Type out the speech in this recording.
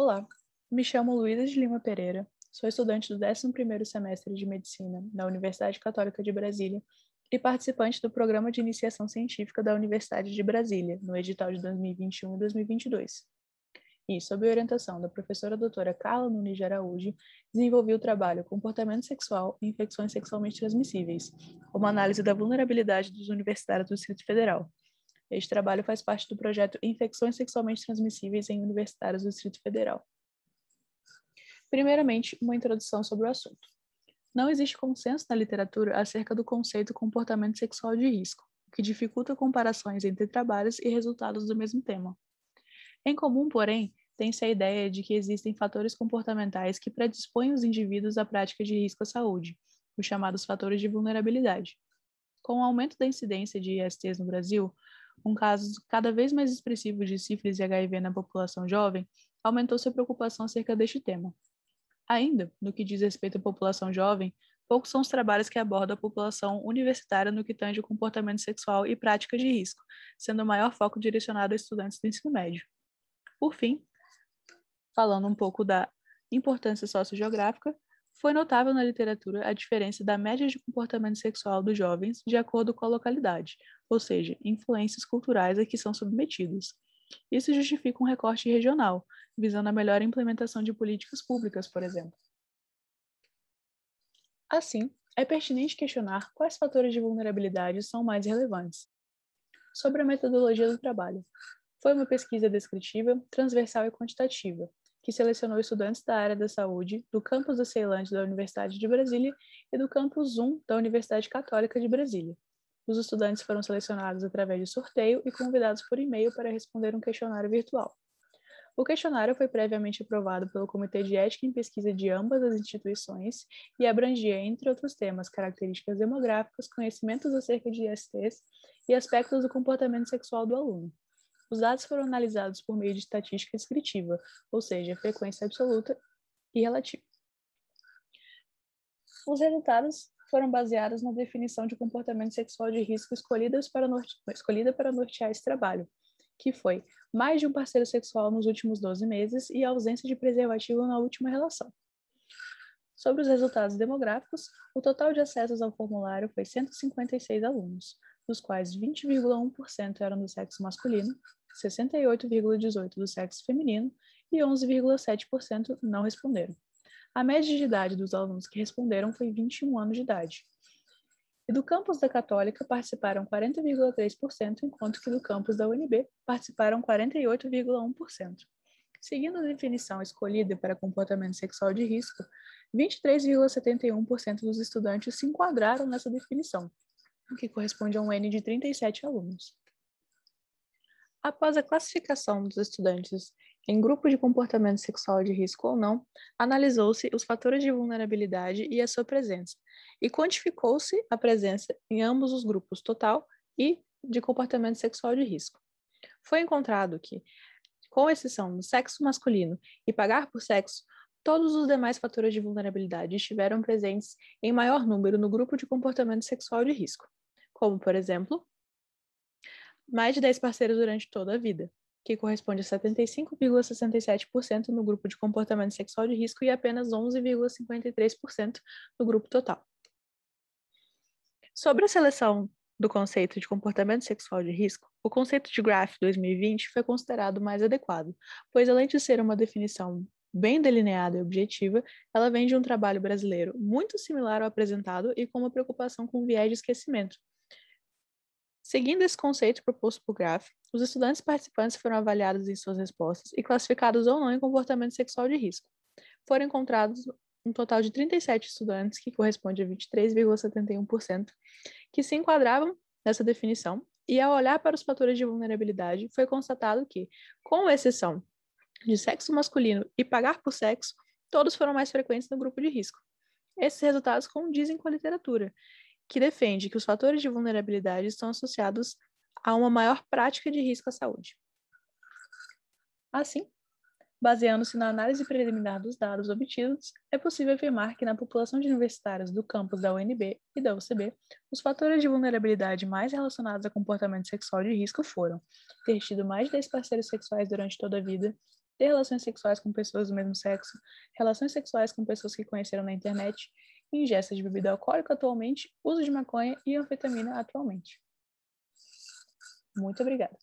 Olá, me chamo Luísa de Lima Pereira, sou estudante do 11º semestre de Medicina na Universidade Católica de Brasília e participante do Programa de Iniciação Científica da Universidade de Brasília, no edital de 2021 e 2022. E, sob orientação da professora doutora Carla Nunes de Araújo, desenvolvi o trabalho Comportamento Sexual e Infecções Sexualmente Transmissíveis, uma análise da vulnerabilidade dos universitários do Distrito Federal, este trabalho faz parte do projeto Infecções Sexualmente Transmissíveis em Universitários do Distrito Federal. Primeiramente, uma introdução sobre o assunto. Não existe consenso na literatura acerca do conceito comportamento sexual de risco, o que dificulta comparações entre trabalhos e resultados do mesmo tema. Em comum, porém, tem-se a ideia de que existem fatores comportamentais que predispõem os indivíduos à prática de risco à saúde, os chamados fatores de vulnerabilidade. Com o aumento da incidência de ISTs no Brasil, com casos cada vez mais expressivos de sífilis e HIV na população jovem, aumentou sua preocupação acerca deste tema. Ainda, no que diz respeito à população jovem, poucos são os trabalhos que abordam a população universitária no que tange o comportamento sexual e prática de risco, sendo o maior foco direcionado a estudantes do ensino médio. Por fim, falando um pouco da importância sociogeográfica, foi notável na literatura a diferença da média de comportamento sexual dos jovens de acordo com a localidade, ou seja, influências culturais a que são submetidos. Isso justifica um recorte regional, visando a melhor implementação de políticas públicas, por exemplo. Assim, é pertinente questionar quais fatores de vulnerabilidade são mais relevantes. Sobre a metodologia do trabalho, foi uma pesquisa descritiva, transversal e quantitativa, que selecionou estudantes da área da saúde do campus da Ceilândia da Universidade de Brasília e do campus 1 da Universidade Católica de Brasília. Os estudantes foram selecionados através de sorteio e convidados por e-mail para responder um questionário virtual. O questionário foi previamente aprovado pelo Comitê de Ética em Pesquisa de ambas as instituições e abrangia, entre outros temas, características demográficas, conhecimentos acerca de ISTs e aspectos do comportamento sexual do aluno. Os dados foram analisados por meio de estatística descritiva, ou seja, frequência absoluta e relativa. Os resultados foram baseados na definição de comportamento sexual de risco para norte... escolhida para nortear esse trabalho, que foi mais de um parceiro sexual nos últimos 12 meses e ausência de preservativo na última relação. Sobre os resultados demográficos, o total de acessos ao formulário foi 156 alunos, dos quais 20,1% eram do sexo masculino, 68,18% do sexo feminino e 11,7% não responderam. A média de idade dos alunos que responderam foi 21 anos de idade. E do campus da Católica participaram 40,3%, enquanto que do campus da UNB participaram 48,1%. Seguindo a definição escolhida para comportamento sexual de risco, 23,71% dos estudantes se enquadraram nessa definição, o que corresponde a um N de 37 alunos. Após a classificação dos estudantes em grupo de comportamento sexual de risco ou não, analisou-se os fatores de vulnerabilidade e a sua presença, e quantificou-se a presença em ambos os grupos total e de comportamento sexual de risco. Foi encontrado que, com exceção do sexo masculino e pagar por sexo, todos os demais fatores de vulnerabilidade estiveram presentes em maior número no grupo de comportamento sexual de risco, como, por exemplo, mais de 10 parceiros durante toda a vida, que corresponde a 75,67% no grupo de comportamento sexual de risco e apenas 11,53% no grupo total. Sobre a seleção do conceito de comportamento sexual de risco, o conceito de GRAF 2020 foi considerado mais adequado, pois além de ser uma definição bem delineada e objetiva, ela vem de um trabalho brasileiro muito similar ao apresentado e com uma preocupação com viés de esquecimento, Seguindo esse conceito proposto por Graf, os estudantes participantes foram avaliados em suas respostas e classificados ou não em comportamento sexual de risco. Foram encontrados um total de 37 estudantes, que corresponde a 23,71%, que se enquadravam nessa definição, e ao olhar para os fatores de vulnerabilidade, foi constatado que, com exceção de sexo masculino e pagar por sexo, todos foram mais frequentes no grupo de risco. Esses resultados condizem com a literatura, que defende que os fatores de vulnerabilidade estão associados a uma maior prática de risco à saúde. Assim, baseando-se na análise preliminar dos dados obtidos, é possível afirmar que na população de universitários do campus da UNB e da UCB, os fatores de vulnerabilidade mais relacionados a comportamento sexual de risco foram ter tido mais de 10 parceiros sexuais durante toda a vida, ter relações sexuais com pessoas do mesmo sexo, relações sexuais com pessoas que conheceram na internet, ingesta de bebida alcoólica atualmente, uso de maconha e anfetamina atualmente. Muito obrigada.